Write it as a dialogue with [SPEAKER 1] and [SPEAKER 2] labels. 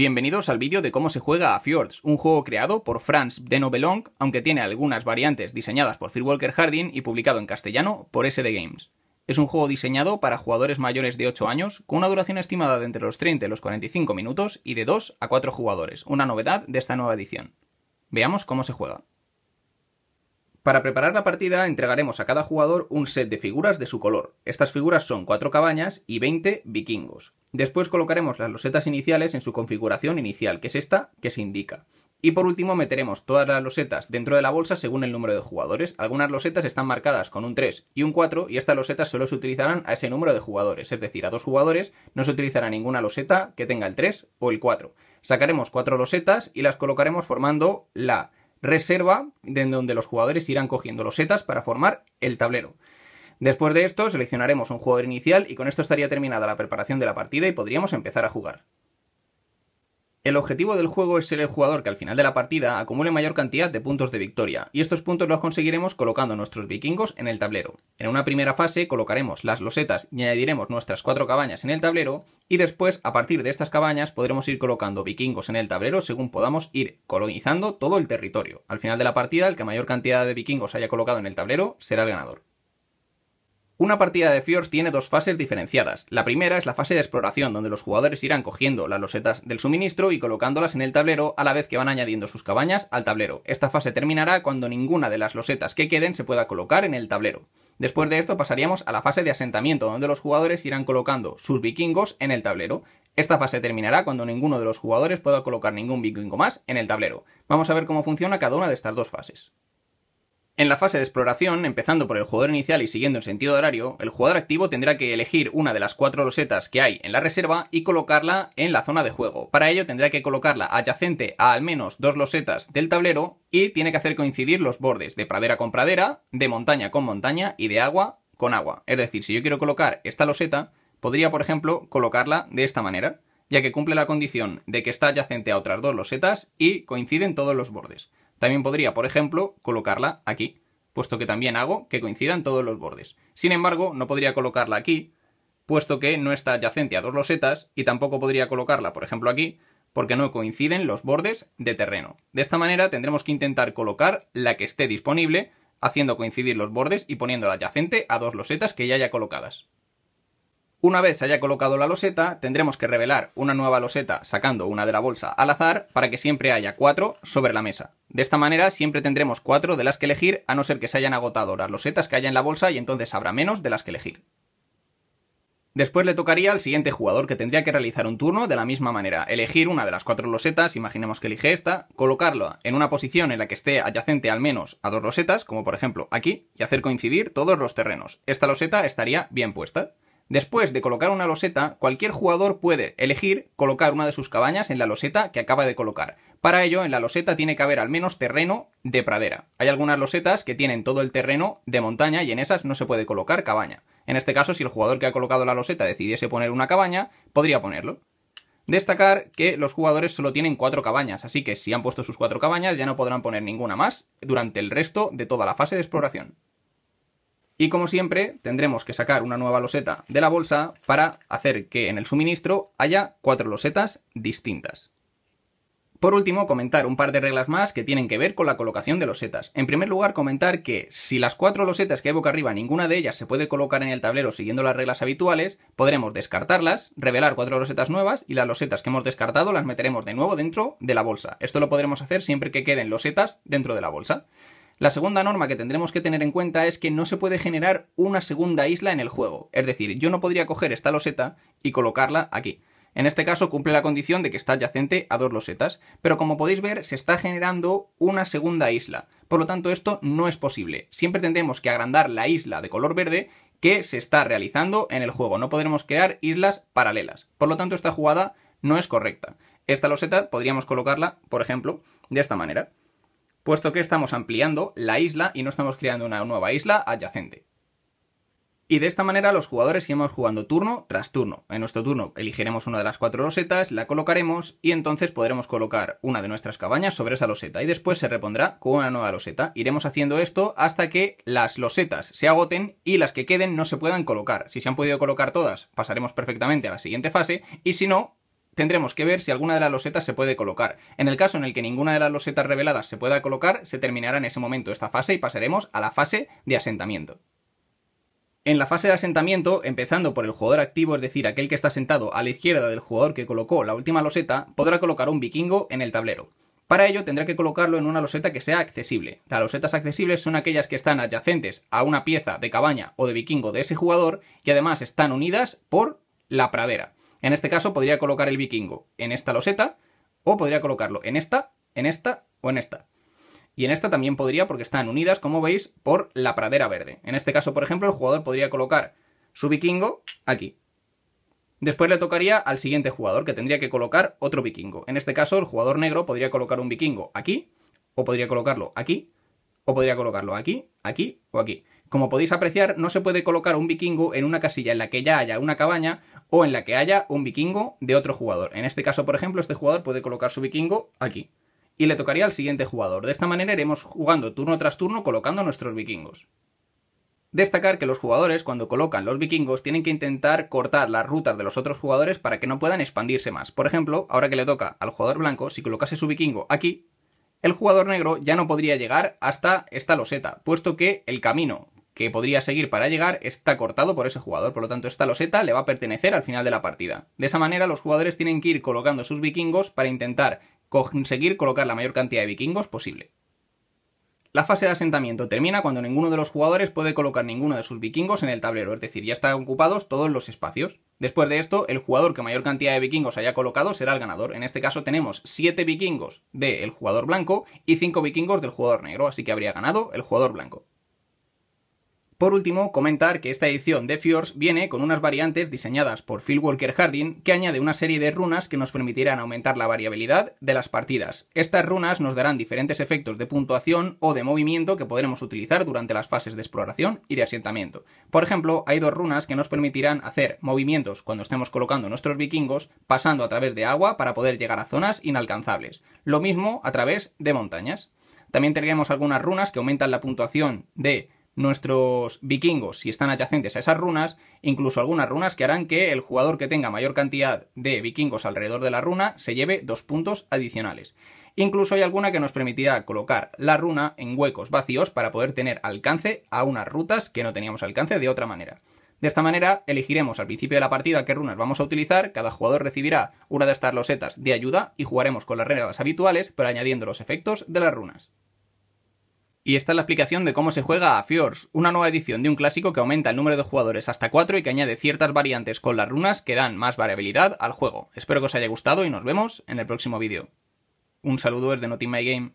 [SPEAKER 1] Bienvenidos al vídeo de cómo se juega a Fjords, un juego creado por Franz de Nobelong, aunque tiene algunas variantes diseñadas por Phil Walker Harding y publicado en castellano por SD Games. Es un juego diseñado para jugadores mayores de 8 años, con una duración estimada de entre los 30 y los 45 minutos y de 2 a 4 jugadores, una novedad de esta nueva edición. Veamos cómo se juega. Para preparar la partida entregaremos a cada jugador un set de figuras de su color. Estas figuras son 4 cabañas y 20 vikingos. Después colocaremos las losetas iniciales en su configuración inicial, que es esta que se indica. Y por último meteremos todas las losetas dentro de la bolsa según el número de jugadores. Algunas losetas están marcadas con un 3 y un 4 y estas losetas solo se utilizarán a ese número de jugadores, es decir, a dos jugadores no se utilizará ninguna loseta que tenga el 3 o el 4. Sacaremos 4 losetas y las colocaremos formando la reserva de donde los jugadores irán cogiendo los setas para formar el tablero. Después de esto seleccionaremos un jugador inicial y con esto estaría terminada la preparación de la partida y podríamos empezar a jugar. El objetivo del juego es ser el jugador que al final de la partida acumule mayor cantidad de puntos de victoria, y estos puntos los conseguiremos colocando nuestros vikingos en el tablero. En una primera fase colocaremos las losetas y añadiremos nuestras cuatro cabañas en el tablero, y después, a partir de estas cabañas, podremos ir colocando vikingos en el tablero según podamos ir colonizando todo el territorio. Al final de la partida, el que mayor cantidad de vikingos haya colocado en el tablero será el ganador. Una partida de Fjords tiene dos fases diferenciadas. La primera es la fase de exploración, donde los jugadores irán cogiendo las losetas del suministro y colocándolas en el tablero a la vez que van añadiendo sus cabañas al tablero. Esta fase terminará cuando ninguna de las losetas que queden se pueda colocar en el tablero. Después de esto pasaríamos a la fase de asentamiento, donde los jugadores irán colocando sus vikingos en el tablero. Esta fase terminará cuando ninguno de los jugadores pueda colocar ningún vikingo más en el tablero. Vamos a ver cómo funciona cada una de estas dos fases. En la fase de exploración, empezando por el jugador inicial y siguiendo en sentido horario, el jugador activo tendrá que elegir una de las cuatro losetas que hay en la reserva y colocarla en la zona de juego. Para ello tendrá que colocarla adyacente a al menos dos losetas del tablero y tiene que hacer coincidir los bordes de pradera con pradera, de montaña con montaña y de agua con agua. Es decir, si yo quiero colocar esta loseta, podría por ejemplo colocarla de esta manera, ya que cumple la condición de que está adyacente a otras dos losetas y coinciden todos los bordes. También podría, por ejemplo, colocarla aquí, puesto que también hago que coincidan todos los bordes. Sin embargo, no podría colocarla aquí, puesto que no está adyacente a dos losetas, y tampoco podría colocarla, por ejemplo, aquí, porque no coinciden los bordes de terreno. De esta manera tendremos que intentar colocar la que esté disponible, haciendo coincidir los bordes y poniéndola adyacente a dos losetas que ya haya colocadas. Una vez se haya colocado la loseta, tendremos que revelar una nueva loseta sacando una de la bolsa al azar para que siempre haya cuatro sobre la mesa. De esta manera siempre tendremos cuatro de las que elegir a no ser que se hayan agotado las losetas que haya en la bolsa y entonces habrá menos de las que elegir. Después le tocaría al siguiente jugador que tendría que realizar un turno de la misma manera, elegir una de las cuatro losetas, imaginemos que elige esta, colocarla en una posición en la que esté adyacente al menos a dos losetas, como por ejemplo aquí, y hacer coincidir todos los terrenos. Esta loseta estaría bien puesta. Después de colocar una loseta, cualquier jugador puede elegir colocar una de sus cabañas en la loseta que acaba de colocar. Para ello, en la loseta tiene que haber al menos terreno de pradera. Hay algunas losetas que tienen todo el terreno de montaña y en esas no se puede colocar cabaña. En este caso, si el jugador que ha colocado la loseta decidiese poner una cabaña, podría ponerlo. Destacar que los jugadores solo tienen cuatro cabañas, así que si han puesto sus cuatro cabañas ya no podrán poner ninguna más durante el resto de toda la fase de exploración. Y como siempre, tendremos que sacar una nueva loseta de la bolsa para hacer que en el suministro haya cuatro losetas distintas. Por último, comentar un par de reglas más que tienen que ver con la colocación de losetas. En primer lugar, comentar que si las cuatro losetas que hay boca arriba, ninguna de ellas se puede colocar en el tablero siguiendo las reglas habituales, podremos descartarlas, revelar cuatro losetas nuevas y las losetas que hemos descartado las meteremos de nuevo dentro de la bolsa. Esto lo podremos hacer siempre que queden losetas dentro de la bolsa. La segunda norma que tendremos que tener en cuenta es que no se puede generar una segunda isla en el juego. Es decir, yo no podría coger esta loseta y colocarla aquí. En este caso cumple la condición de que está adyacente a dos losetas, pero como podéis ver se está generando una segunda isla. Por lo tanto esto no es posible. Siempre tendremos que agrandar la isla de color verde que se está realizando en el juego. No podremos crear islas paralelas. Por lo tanto esta jugada no es correcta. Esta loseta podríamos colocarla, por ejemplo, de esta manera puesto que estamos ampliando la isla y no estamos creando una nueva isla adyacente. Y de esta manera los jugadores iremos jugando turno tras turno. En nuestro turno elegiremos una de las cuatro losetas, la colocaremos y entonces podremos colocar una de nuestras cabañas sobre esa loseta y después se repondrá con una nueva loseta. Iremos haciendo esto hasta que las losetas se agoten y las que queden no se puedan colocar. Si se han podido colocar todas, pasaremos perfectamente a la siguiente fase y si no, tendremos que ver si alguna de las losetas se puede colocar. En el caso en el que ninguna de las losetas reveladas se pueda colocar, se terminará en ese momento esta fase y pasaremos a la fase de asentamiento. En la fase de asentamiento, empezando por el jugador activo, es decir, aquel que está sentado a la izquierda del jugador que colocó la última loseta, podrá colocar un vikingo en el tablero. Para ello tendrá que colocarlo en una loseta que sea accesible. Las losetas accesibles son aquellas que están adyacentes a una pieza de cabaña o de vikingo de ese jugador y además están unidas por la pradera. En este caso podría colocar el vikingo en esta loseta o podría colocarlo en esta, en esta o en esta. Y en esta también podría porque están unidas, como veis, por la pradera verde. En este caso, por ejemplo, el jugador podría colocar su vikingo aquí. Después le tocaría al siguiente jugador, que tendría que colocar otro vikingo. En este caso, el jugador negro podría colocar un vikingo aquí, o podría colocarlo aquí, o podría colocarlo aquí, aquí o aquí. Como podéis apreciar, no se puede colocar un vikingo en una casilla en la que ya haya una cabaña o en la que haya un vikingo de otro jugador. En este caso, por ejemplo, este jugador puede colocar su vikingo aquí y le tocaría al siguiente jugador. De esta manera iremos jugando turno tras turno colocando nuestros vikingos. Destacar que los jugadores cuando colocan los vikingos tienen que intentar cortar las rutas de los otros jugadores para que no puedan expandirse más. Por ejemplo, ahora que le toca al jugador blanco, si colocase su vikingo aquí, el jugador negro ya no podría llegar hasta esta loseta, puesto que el camino que podría seguir para llegar está cortado por ese jugador, por lo tanto esta loseta le va a pertenecer al final de la partida. De esa manera los jugadores tienen que ir colocando sus vikingos para intentar conseguir colocar la mayor cantidad de vikingos posible. La fase de asentamiento termina cuando ninguno de los jugadores puede colocar ninguno de sus vikingos en el tablero, es decir, ya están ocupados todos los espacios. Después de esto, el jugador que mayor cantidad de vikingos haya colocado será el ganador. En este caso tenemos 7 vikingos del jugador blanco y 5 vikingos del jugador negro, así que habría ganado el jugador blanco. Por último, comentar que esta edición de Fjords viene con unas variantes diseñadas por Phil Walker Harding que añade una serie de runas que nos permitirán aumentar la variabilidad de las partidas. Estas runas nos darán diferentes efectos de puntuación o de movimiento que podremos utilizar durante las fases de exploración y de asentamiento. Por ejemplo, hay dos runas que nos permitirán hacer movimientos cuando estemos colocando nuestros vikingos, pasando a través de agua para poder llegar a zonas inalcanzables. Lo mismo a través de montañas. También tenemos algunas runas que aumentan la puntuación de nuestros vikingos si están adyacentes a esas runas, incluso algunas runas que harán que el jugador que tenga mayor cantidad de vikingos alrededor de la runa se lleve dos puntos adicionales. Incluso hay alguna que nos permitirá colocar la runa en huecos vacíos para poder tener alcance a unas rutas que no teníamos alcance de otra manera. De esta manera, elegiremos al principio de la partida qué runas vamos a utilizar, cada jugador recibirá una de estas losetas de ayuda y jugaremos con las reglas habituales, pero añadiendo los efectos de las runas. Y esta es la explicación de cómo se juega a Fjords, una nueva edición de un clásico que aumenta el número de jugadores hasta 4 y que añade ciertas variantes con las runas que dan más variabilidad al juego. Espero que os haya gustado y nos vemos en el próximo vídeo. Un saludo desde Not My Game.